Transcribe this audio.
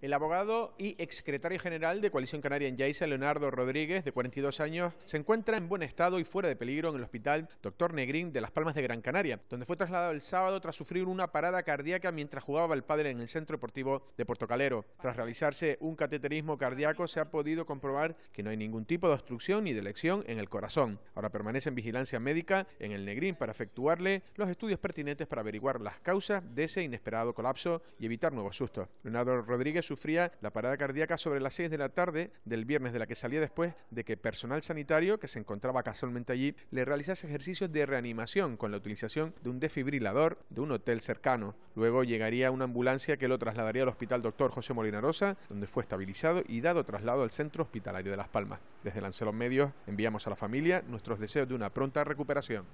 El abogado y exsecretario general de Coalición Canaria en Yaiza, Leonardo Rodríguez, de 42 años, se encuentra en buen estado y fuera de peligro en el hospital Dr. Negrín de Las Palmas de Gran Canaria, donde fue trasladado el sábado tras sufrir una parada cardíaca mientras jugaba el padre en el centro deportivo de Portocalero. Tras realizarse un cateterismo cardíaco, se ha podido comprobar que no hay ningún tipo de obstrucción ni de elección en el corazón. Ahora permanece en vigilancia médica en el Negrín para efectuarle los estudios pertinentes para averiguar las causas de ese inesperado colapso y evitar nuevos sustos. Leonardo Rodríguez sufría la parada cardíaca sobre las 6 de la tarde del viernes, de la que salía después de que personal sanitario que se encontraba casualmente allí le realizase ejercicios de reanimación con la utilización de un defibrilador de un hotel cercano. Luego llegaría una ambulancia que lo trasladaría al hospital doctor José Molinarosa, donde fue estabilizado y dado traslado al centro hospitalario de Las Palmas. Desde Lancelot Medios enviamos a la familia nuestros deseos de una pronta recuperación.